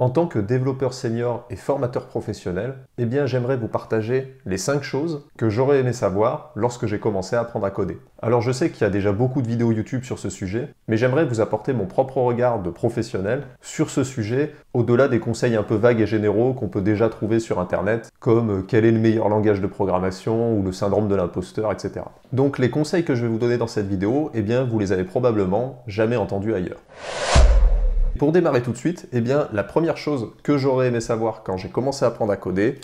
En tant que développeur senior et formateur professionnel, eh bien j'aimerais vous partager les 5 choses que j'aurais aimé savoir lorsque j'ai commencé à apprendre à coder. Alors je sais qu'il y a déjà beaucoup de vidéos YouTube sur ce sujet, mais j'aimerais vous apporter mon propre regard de professionnel sur ce sujet, au-delà des conseils un peu vagues et généraux qu'on peut déjà trouver sur internet, comme euh, quel est le meilleur langage de programmation ou le syndrome de l'imposteur, etc. Donc les conseils que je vais vous donner dans cette vidéo, eh bien vous les avez probablement jamais entendus ailleurs. Pour démarrer tout de suite, eh bien, la première chose que j'aurais aimé savoir quand j'ai commencé à apprendre à coder,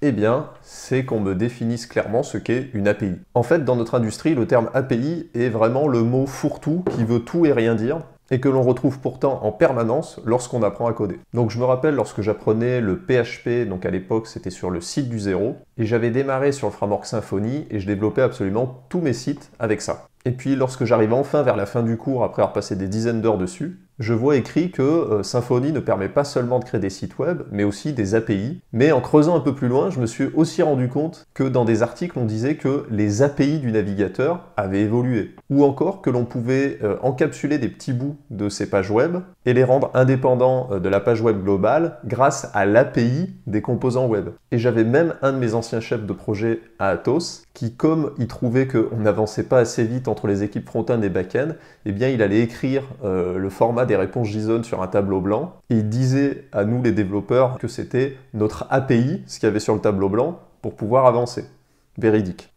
eh bien, c'est qu'on me définisse clairement ce qu'est une API. En fait, dans notre industrie, le terme API est vraiment le mot fourre-tout qui veut tout et rien dire et que l'on retrouve pourtant en permanence lorsqu'on apprend à coder. Donc je me rappelle lorsque j'apprenais le PHP, donc à l'époque c'était sur le site du zéro, et j'avais démarré sur le framework Symfony et je développais absolument tous mes sites avec ça. Et puis lorsque j'arrivais enfin vers la fin du cours après avoir passé des dizaines d'heures dessus, je vois écrit que euh, Symfony ne permet pas seulement de créer des sites web, mais aussi des API. Mais en creusant un peu plus loin, je me suis aussi rendu compte que dans des articles, on disait que les API du navigateur avaient évolué. Ou encore que l'on pouvait euh, encapsuler des petits bouts de ces pages web et les rendre indépendants euh, de la page web globale grâce à l'API des composants web. Et j'avais même un de mes anciens chefs de projet à Atos qui, comme il trouvait qu'on n'avançait pas assez vite entre les équipes front-end et back-end, eh bien, il allait écrire euh, le format des réponses JSON sur un tableau blanc. Et il disait à nous, les développeurs, que c'était notre API, ce qu'il y avait sur le tableau blanc, pour pouvoir avancer.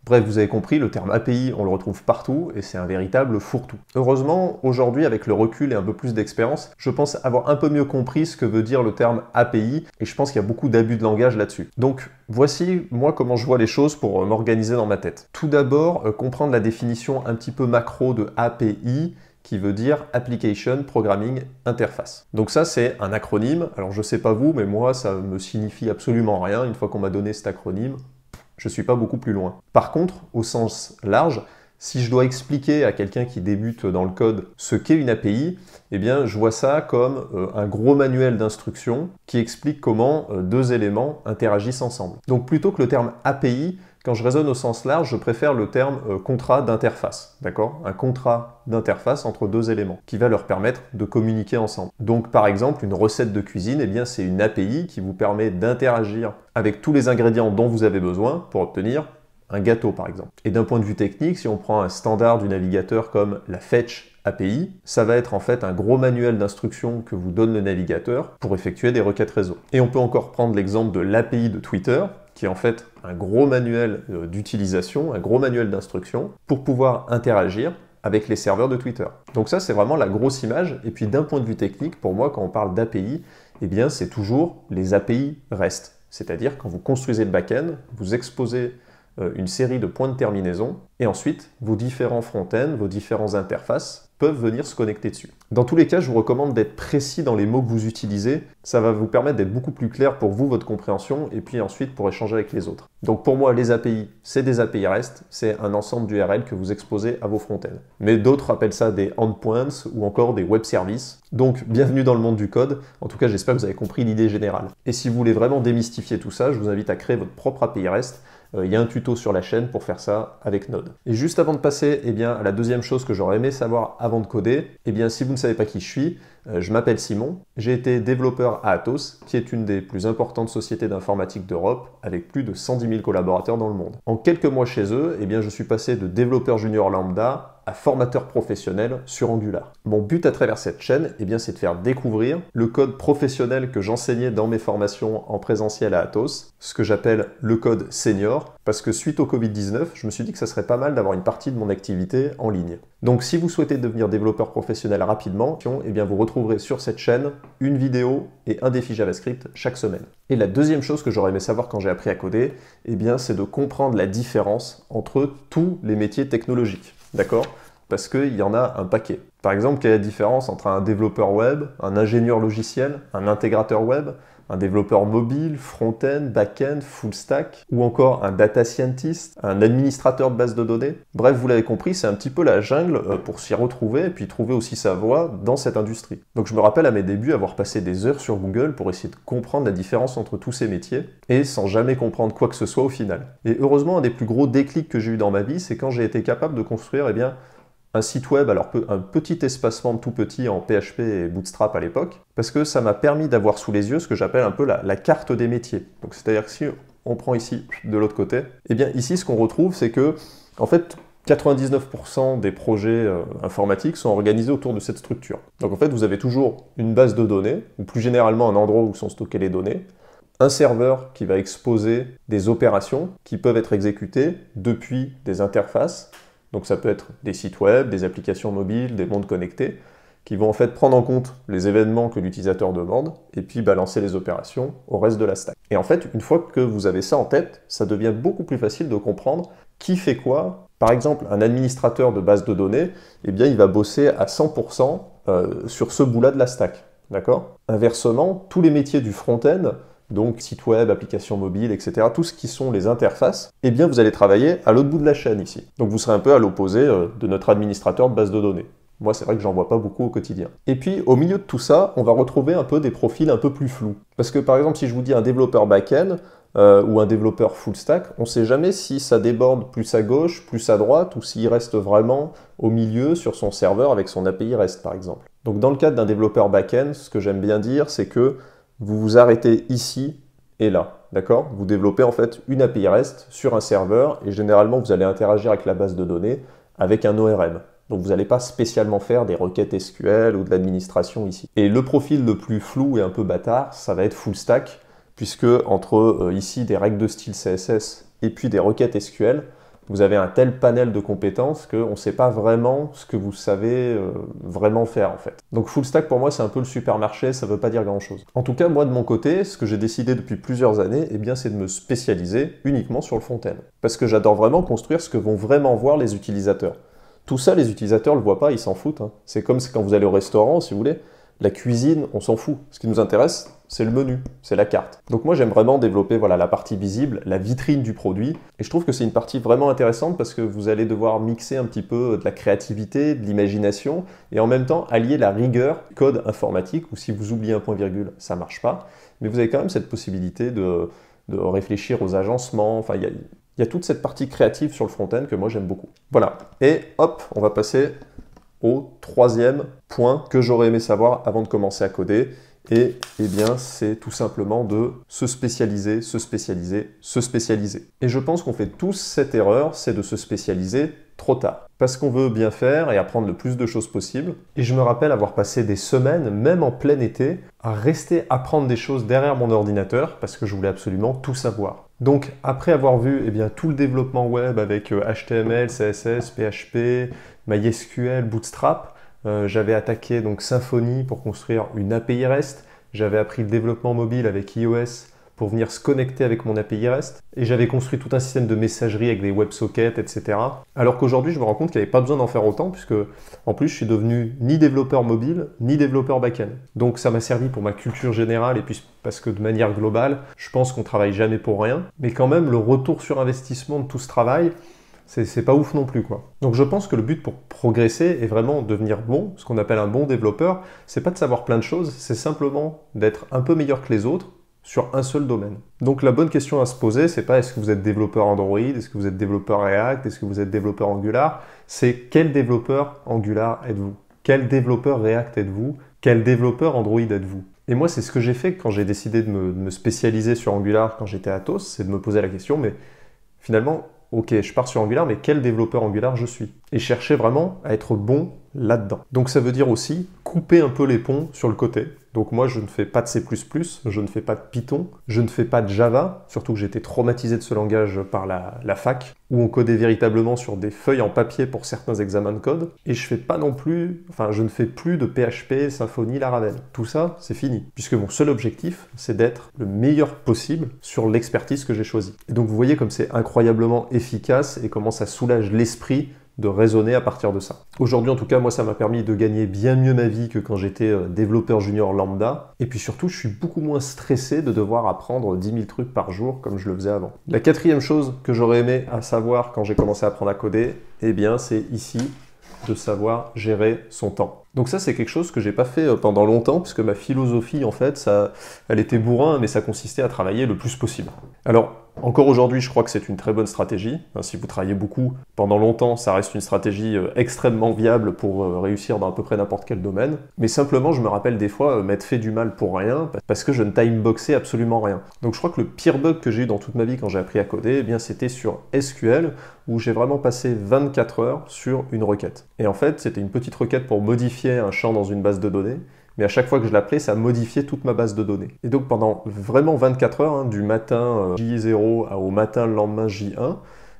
Bref, vous avez compris, le terme API, on le retrouve partout et c'est un véritable fourre-tout. Heureusement, aujourd'hui, avec le recul et un peu plus d'expérience, je pense avoir un peu mieux compris ce que veut dire le terme API et je pense qu'il y a beaucoup d'abus de langage là-dessus. Donc, voici moi comment je vois les choses pour euh, m'organiser dans ma tête. Tout d'abord, euh, comprendre la définition un petit peu macro de API qui veut dire Application Programming Interface. Donc ça, c'est un acronyme. Alors je sais pas vous, mais moi, ça me signifie absolument rien. Une fois qu'on m'a donné cet acronyme, je ne suis pas beaucoup plus loin. Par contre, au sens large, si je dois expliquer à quelqu'un qui débute dans le code ce qu'est une API, eh bien, je vois ça comme euh, un gros manuel d'instruction qui explique comment euh, deux éléments interagissent ensemble. Donc plutôt que le terme API, quand je raisonne au sens large, je préfère le terme euh, contrat d'interface, d'accord Un contrat d'interface entre deux éléments qui va leur permettre de communiquer ensemble. Donc par exemple, une recette de cuisine, eh bien c'est une API qui vous permet d'interagir avec tous les ingrédients dont vous avez besoin pour obtenir un gâteau par exemple. Et d'un point de vue technique, si on prend un standard du navigateur comme la fetch API, ça va être en fait un gros manuel d'instructions que vous donne le navigateur pour effectuer des requêtes réseau. Et on peut encore prendre l'exemple de l'API de Twitter, qui est en fait un gros manuel euh, d'utilisation, un gros manuel d'instruction, pour pouvoir interagir avec les serveurs de Twitter. Donc ça, c'est vraiment la grosse image. Et puis d'un point de vue technique, pour moi, quand on parle d'API, eh bien, c'est toujours les API REST. C'est-à-dire, quand vous construisez le back-end, vous exposez euh, une série de points de terminaison, et ensuite, vos différents front-ends, vos différentes interfaces, peuvent venir se connecter dessus. Dans tous les cas, je vous recommande d'être précis dans les mots que vous utilisez. Ça va vous permettre d'être beaucoup plus clair pour vous, votre compréhension, et puis ensuite pour échanger avec les autres. Donc pour moi, les API, c'est des API REST, c'est un ensemble d'URL que vous exposez à vos frontends. Mais d'autres appellent ça des endpoints ou encore des web services. Donc bienvenue dans le monde du code. En tout cas, j'espère que vous avez compris l'idée générale. Et si vous voulez vraiment démystifier tout ça, je vous invite à créer votre propre API REST euh, il y a un tuto sur la chaîne pour faire ça avec Node. Et juste avant de passer eh bien, à la deuxième chose que j'aurais aimé savoir avant de coder, eh bien, si vous ne savez pas qui je suis, euh, je m'appelle Simon, j'ai été développeur à Atos, qui est une des plus importantes sociétés d'informatique d'Europe, avec plus de 110 000 collaborateurs dans le monde. En quelques mois chez eux, eh bien, je suis passé de développeur junior lambda à formateur professionnel sur Angular. Mon but à travers cette chaîne, eh bien, c'est de faire découvrir le code professionnel que j'enseignais dans mes formations en présentiel à Atos, ce que j'appelle le code senior, parce que suite au Covid-19, je me suis dit que ça serait pas mal d'avoir une partie de mon activité en ligne. Donc si vous souhaitez devenir développeur professionnel rapidement, eh bien, vous retrouverez sur cette chaîne une vidéo et un défi JavaScript chaque semaine. Et la deuxième chose que j'aurais aimé savoir quand j'ai appris à coder, eh bien, c'est de comprendre la différence entre tous les métiers technologiques. D'accord Parce qu'il y en a un paquet. Par exemple, quelle est la différence entre un développeur web, un ingénieur logiciel, un intégrateur web un développeur mobile, front-end, back-end, full stack, ou encore un data scientist, un administrateur de base de données. Bref, vous l'avez compris, c'est un petit peu la jungle euh, pour s'y retrouver et puis trouver aussi sa voie dans cette industrie. Donc je me rappelle à mes débuts avoir passé des heures sur Google pour essayer de comprendre la différence entre tous ces métiers, et sans jamais comprendre quoi que ce soit au final. Et heureusement, un des plus gros déclics que j'ai eu dans ma vie, c'est quand j'ai été capable de construire eh bien, un site web, alors un petit espacement tout petit en PHP et Bootstrap à l'époque, parce que ça m'a permis d'avoir sous les yeux ce que j'appelle un peu la, carte des métiers. Donc c'est-à-dire que si on prend ici de l'autre côté, et eh bien ici ce qu'on retrouve c'est que en fait 99% des projets euh, informatiques sont organisés autour de cette structure. Donc en fait vous avez toujours une base de données, ou plus généralement un endroit où sont stockées les données, un serveur qui va exposer des opérations qui peuvent être exécutées depuis des interfaces donc ça peut être des sites web, des applications mobiles, des mondes connectés, qui vont en fait prendre en compte les événements que l'utilisateur demande et puis balancer les opérations au reste de la stack. Et en fait, une fois que vous avez ça en tête, ça devient beaucoup plus facile de comprendre qui fait quoi. Par exemple, un administrateur de base de données, eh bien, il va bosser à 100% euh, sur ce bout-là de la stack. D'accord Inversement, tous les métiers du front-end donc site web, applications mobiles, etc., tout ce qui sont les interfaces, eh bien vous allez travailler à l'autre bout de la chaîne ici. Donc vous serez un peu à l'opposé euh, de notre administrateur de base de données. Moi, c'est vrai que j'en vois pas beaucoup au quotidien. Et puis, au milieu de tout ça, on va retrouver un peu des profils un peu plus flous. Parce que, par exemple, si je vous dis un développeur back-end euh, ou un développeur full stack, on sait jamais si ça déborde plus à gauche, plus à droite, ou s'il reste vraiment au milieu sur son serveur avec son API REST, par exemple. Donc, dans le cadre d'un développeur back-end, ce que j'aime bien dire, c'est que vous vous arrêtez ici et là. D'accord Vous développez en fait une API REST sur un serveur et généralement vous allez interagir avec la base de données avec un ORM. Donc vous n'allez pas spécialement faire des requêtes SQL ou de l'administration ici. Et le profil le plus flou et un peu bâtard, ça va être full stack, puisque entre euh, ici des règles de style CSS et puis des requêtes SQL, vous avez un tel panel de compétences qu'on ne sait pas vraiment ce que vous savez euh, vraiment faire en fait. Donc full stack pour moi c'est un peu le supermarché, ça ne veut pas dire grand chose. En tout cas moi de mon côté, ce que j'ai décidé depuis plusieurs années, eh bien c'est de me spécialiser uniquement sur le fontaine. Parce que j'adore vraiment construire ce que vont vraiment voir les utilisateurs. Tout ça les utilisateurs ne le voient pas, ils s'en foutent. Hein. C'est comme quand vous allez au restaurant si vous voulez, la cuisine, on s'en fout. Ce qui nous intéresse, c'est le menu, c'est la carte. Donc moi j'aime vraiment développer voilà, la partie visible, la vitrine du produit, et je trouve que c'est une partie vraiment intéressante parce que vous allez devoir mixer un petit peu de la créativité, de l'imagination, et en même temps allier la rigueur code informatique, Ou si vous oubliez un point virgule, ça marche pas, mais vous avez quand même cette possibilité de, réfléchir aux agencements, enfin il y, y a toute cette partie créative sur le front-end que moi j'aime beaucoup. Voilà, et hop, on va passer au troisième point que j'aurais aimé savoir avant de commencer à coder. Et eh bien, c'est tout simplement de se spécialiser, se spécialiser, se spécialiser. Et je pense qu'on fait tous cette erreur, c'est de se spécialiser trop tard. Parce qu'on veut bien faire et apprendre le plus de choses possible. Et je me rappelle avoir passé des semaines, même en plein été, à rester apprendre des choses derrière mon ordinateur parce que je voulais absolument tout savoir. Donc après avoir vu eh bien, tout le développement web avec HTML, euh, CSS, PHP, MySQL, Bootstrap, euh, j'avais attaqué donc Symfony pour construire une API REST, j'avais appris le développement mobile avec iOS pour venir se connecter avec mon API REST. Et j'avais construit tout un système de messagerie avec des WebSockets, etc. Alors qu'aujourd'hui, je me rends compte qu'il n'y avait pas besoin d'en faire autant, puisque en plus, je suis devenu ni développeur mobile, ni développeur back-end. Donc ça m'a servi pour ma culture générale, et puis parce que de manière globale, je pense qu'on travaille jamais pour rien. Mais quand même, le retour sur investissement de tout ce travail, c'est pas ouf non plus quoi. Donc je pense que le but pour progresser et vraiment devenir bon, ce qu'on appelle un bon développeur, c'est pas de savoir plein de choses, c'est simplement d'être un peu meilleur que les autres sur un seul domaine. Donc la bonne question à se poser, c'est pas est-ce que vous êtes développeur Android, est-ce que vous êtes développeur React, est-ce que vous êtes développeur Angular, c'est quel développeur Angular êtes-vous Quel développeur React êtes-vous Quel développeur Android êtes-vous Et moi, c'est ce que j'ai fait quand j'ai décidé de me, spécialiser sur Angular quand j'étais à TOS, c'est de me poser la question, mais finalement, ok, je pars sur Angular, mais quel développeur Angular je suis Et chercher vraiment à être bon là-dedans. Donc ça veut dire aussi couper un peu les ponts sur le côté, donc moi, je ne fais pas de C++, je ne fais pas de Python, je ne fais pas de Java, surtout que j'ai été traumatisé de ce langage par la, fac, où on codait véritablement sur des feuilles en papier pour certains examens de code, et je fais pas non plus, enfin je ne fais plus de PHP, Symfony, Laravel. Tout ça, c'est fini, puisque mon seul objectif, c'est d'être le meilleur possible sur l'expertise que j'ai choisie. Et donc vous voyez comme c'est incroyablement efficace et comment ça soulage l'esprit de raisonner à partir de ça. Aujourd'hui, en tout cas, moi, ça m'a permis de gagner bien mieux ma vie que quand j'étais euh, développeur junior lambda. Et puis surtout, je suis beaucoup moins stressé de devoir apprendre 10 000 trucs par jour comme je le faisais avant. La quatrième chose que j'aurais aimé à savoir quand j'ai commencé à apprendre à coder, eh bien, c'est ici de savoir gérer son temps. Donc ça c'est quelque chose que j'ai pas fait euh, pendant longtemps puisque ma philosophie en fait ça elle était bourrin mais ça consistait à travailler le plus possible. Alors encore aujourd'hui, je crois que c'est une très bonne stratégie. Si vous travaillez beaucoup pendant longtemps, ça reste une stratégie euh, extrêmement viable pour euh, réussir dans à peu près n'importe quel domaine. Mais simplement, je me rappelle des fois euh, m'être fait du mal pour rien parce que je ne timeboxais absolument rien. Donc je crois que le pire bug que j'ai eu dans toute ma vie quand j'ai appris à coder, eh bien c'était sur SQL où j'ai vraiment passé 24 heures sur une requête. Et en fait, c'était une petite requête pour modifier un champ dans une base de données mais à chaque fois que je l'appelais, ça modifiait toute ma base de données. Et donc pendant vraiment 24 heures, hein, du matin euh, J0 au matin le lendemain J1,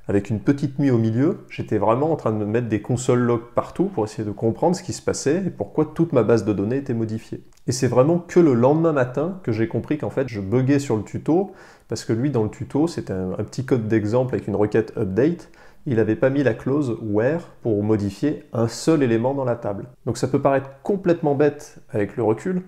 avec une petite nuit au milieu, j'étais vraiment en train de me mettre des consoles log partout pour essayer de comprendre ce qui se passait et pourquoi toute ma base de données était modifiée. Et c'est vraiment que le lendemain matin que j'ai compris qu'en fait je buguais sur le tuto, parce que lui dans le tuto, c'était un petit code d'exemple avec une requête update, il n'avait pas mis la clause where pour modifier un seul élément dans la table. Donc ça peut paraître complètement bête avec le recul,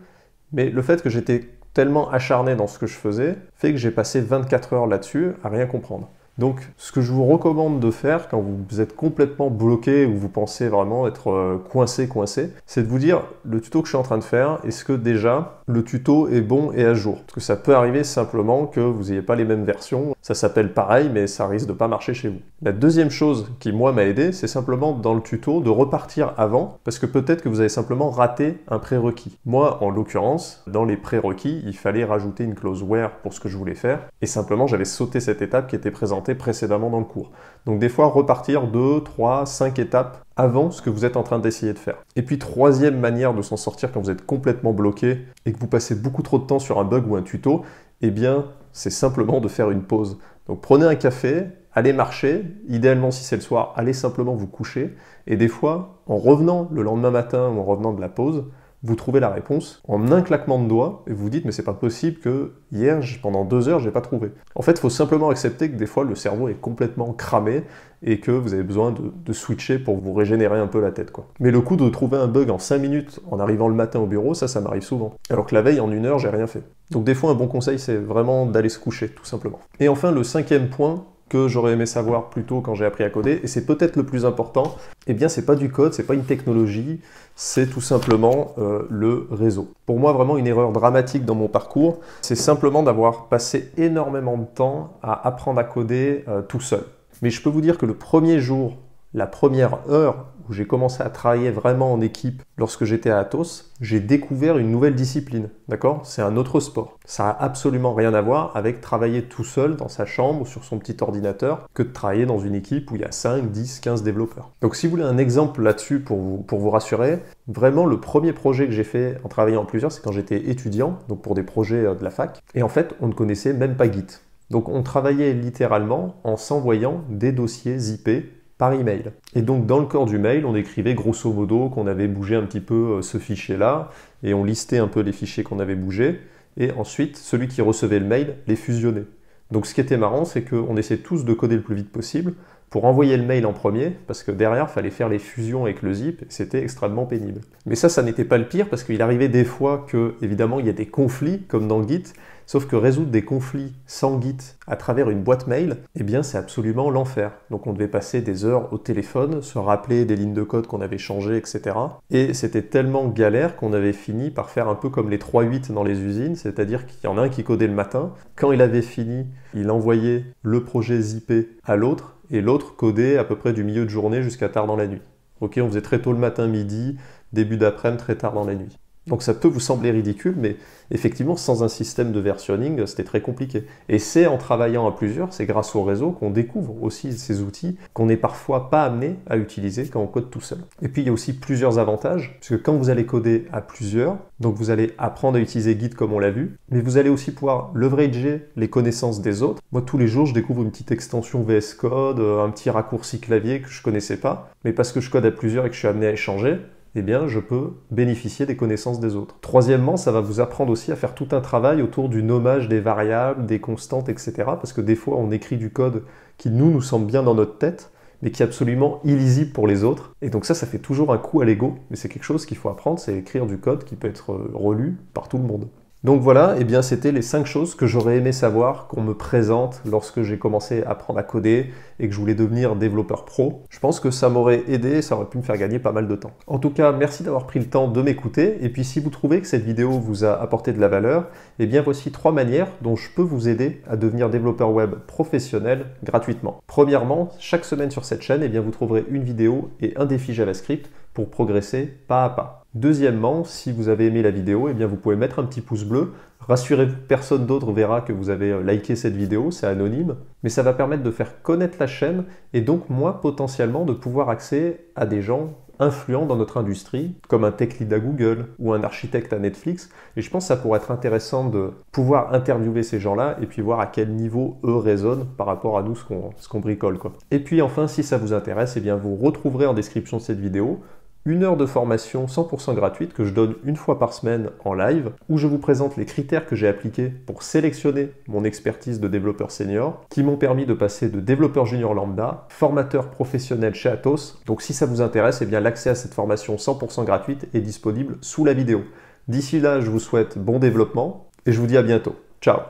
mais le fait que j'étais tellement acharné dans ce que je faisais fait que j'ai passé 24 heures là-dessus à rien comprendre. Donc, ce que je vous recommande de faire quand vous êtes complètement bloqué ou vous pensez vraiment être euh, coincé, coincé, c'est de vous dire le tuto que je suis en train de faire, est-ce que déjà le tuto est bon et à jour Parce que ça peut arriver simplement que vous n'ayez pas les mêmes versions, ça s'appelle pareil, mais ça risque de pas marcher chez vous. La deuxième chose qui, moi, m'a aidé, c'est simplement dans le tuto de repartir avant, parce que peut-être que vous avez simplement raté un prérequis. Moi, en l'occurrence, dans les prérequis, il fallait rajouter une clause where pour ce que je voulais faire, et simplement j'avais sauté cette étape qui était présente précédemment dans le cours. Donc des fois repartir 2, 3, 5 étapes avant ce que vous êtes en train d'essayer de faire. Et puis troisième manière de s'en sortir quand vous êtes complètement bloqué et que vous passez beaucoup trop de temps sur un bug ou un tuto, eh bien c'est simplement de faire une pause. Donc prenez un café, allez marcher, idéalement si c'est le soir, allez simplement vous coucher, et des fois, en revenant le lendemain matin ou en revenant de la pause, vous trouvez la réponse en un claquement de doigts et vous vous dites mais c'est pas possible que hier pendant deux heures j'ai pas trouvé. En fait, il faut simplement accepter que des fois le cerveau est complètement cramé et que vous avez besoin de, switcher pour vous régénérer un peu la tête quoi. Mais le coup de trouver un bug en cinq minutes en arrivant le matin au bureau, ça ça m'arrive souvent. Alors que la veille en une heure j'ai rien fait. Donc des fois un bon conseil c'est vraiment d'aller se coucher tout simplement. Et enfin le cinquième point j'aurais aimé savoir plus tôt quand j'ai appris à coder, et c'est peut-être le plus important, et eh bien c'est pas du code, c'est pas une technologie, c'est tout simplement euh, le réseau. Pour moi vraiment une erreur dramatique dans mon parcours, c'est simplement d'avoir passé énormément de temps à apprendre à coder euh, tout seul. Mais je peux vous dire que le premier jour, la première heure où j'ai commencé à travailler vraiment en équipe lorsque j'étais à Athos, j'ai découvert une nouvelle discipline, d'accord C'est un autre sport. Ça n'a absolument rien à voir avec travailler tout seul dans sa chambre ou sur son petit ordinateur que de travailler dans une équipe où il y a 5, 10, 15 développeurs. Donc si vous voulez un exemple là-dessus pour vous, pour vous rassurer, vraiment le premier projet que j'ai fait en travaillant en plusieurs, c'est quand j'étais étudiant, donc pour des projets euh, de la fac, et en fait on ne connaissait même pas Git. Donc on travaillait littéralement en s'envoyant des dossiers IP par email. Et donc dans le corps du mail, on écrivait grosso modo qu'on avait bougé un petit peu euh, ce fichier-là, et on listait un peu les fichiers qu'on avait bougés, et ensuite celui qui recevait le mail les fusionnait. Donc ce qui était marrant, c'est qu'on essayait tous de coder le plus vite possible pour envoyer le mail en premier, parce que derrière, il fallait faire les fusions avec le zip, c'était extrêmement pénible. Mais ça, ça n'était pas le pire, parce qu'il arrivait des fois que, évidemment, il y a des conflits, comme dans Git, Sauf que résoudre des conflits sans guide à travers une boîte mail, eh bien c'est absolument l'enfer. Donc on devait passer des heures au téléphone, se rappeler des lignes de code qu'on avait changées, etc. Et c'était tellement galère qu'on avait fini par faire un peu comme les 3-8 dans les usines, c'est-à-dire qu'il y en a un qui codait le matin, quand il avait fini, il envoyait le projet zippé à l'autre, et l'autre codait à peu près du milieu de journée jusqu'à tard dans la nuit. Ok, on faisait très tôt le matin, midi, début d'après-midi, très tard dans la nuit. Donc ça peut vous sembler ridicule, mais effectivement, sans un système de versionning, c'était très compliqué. Et c'est en travaillant à plusieurs, c'est grâce au réseau qu'on découvre aussi ces outils qu'on n'est parfois pas amené à utiliser quand on code tout seul. Et puis il y a aussi plusieurs avantages, parce que quand vous allez coder à plusieurs, donc vous allez apprendre à utiliser Git comme on l'a vu, mais vous allez aussi pouvoir leverager les connaissances des autres. Moi, tous les jours, je découvre une petite extension VS Code, euh, un petit raccourci clavier que je ne connaissais pas, mais parce que je code à plusieurs et que je suis amené à échanger, eh bien, je peux bénéficier des connaissances des autres. Troisièmement, ça va vous apprendre aussi à faire tout un travail autour du nommage des variables, des constantes, etc. Parce que des fois, on écrit du code qui, nous, nous semble bien dans notre tête, mais qui est absolument illisible pour les autres. Et donc ça, ça fait toujours un coup à l'ego, mais c'est quelque chose qu'il faut apprendre, c'est écrire du code qui peut être euh, relu par tout le monde. Donc voilà, eh bien c'était les 5 choses que j'aurais aimé savoir qu'on me présente lorsque j'ai commencé à apprendre à coder et que je voulais devenir développeur pro. Je pense que ça m'aurait aidé, et ça aurait pu me faire gagner pas mal de temps. En tout cas, merci d'avoir pris le temps de m'écouter et puis si vous trouvez que cette vidéo vous a apporté de la valeur, eh bien voici trois manières dont je peux vous aider à devenir développeur web professionnel gratuitement. Premièrement, chaque semaine sur cette chaîne, eh bien vous trouverez une vidéo et un défi JavaScript pour progresser pas à pas. Deuxièmement, si vous avez aimé la vidéo, eh bien vous pouvez mettre un petit pouce bleu. Rassurez-vous, personne d'autre verra que vous avez euh, liké cette vidéo, c'est anonyme, mais ça va permettre de faire connaître la chaîne et donc moi potentiellement de pouvoir accéder à des gens influents dans notre industrie, comme un tech lead à Google ou un architecte à Netflix. Et je pense que ça pourrait être intéressant de pouvoir interviewer ces gens-là et puis voir à quel niveau eux raisonnent par rapport à nous ce qu'on bricole. Et puis enfin, si ça vous intéresse, eh bien, vous retrouverez en description de cette vidéo une heure de formation 100% gratuite que je donne une fois par semaine en live, où je vous présente les critères que j'ai appliqués pour sélectionner mon expertise de développeur senior, qui m'ont permis de passer de développeur junior lambda, formateur professionnel chez Atos. Donc si ça vous intéresse, eh bien l'accès à cette formation 100% gratuite est disponible sous la vidéo. D'ici là, je vous souhaite bon développement et je vous dis à bientôt. Ciao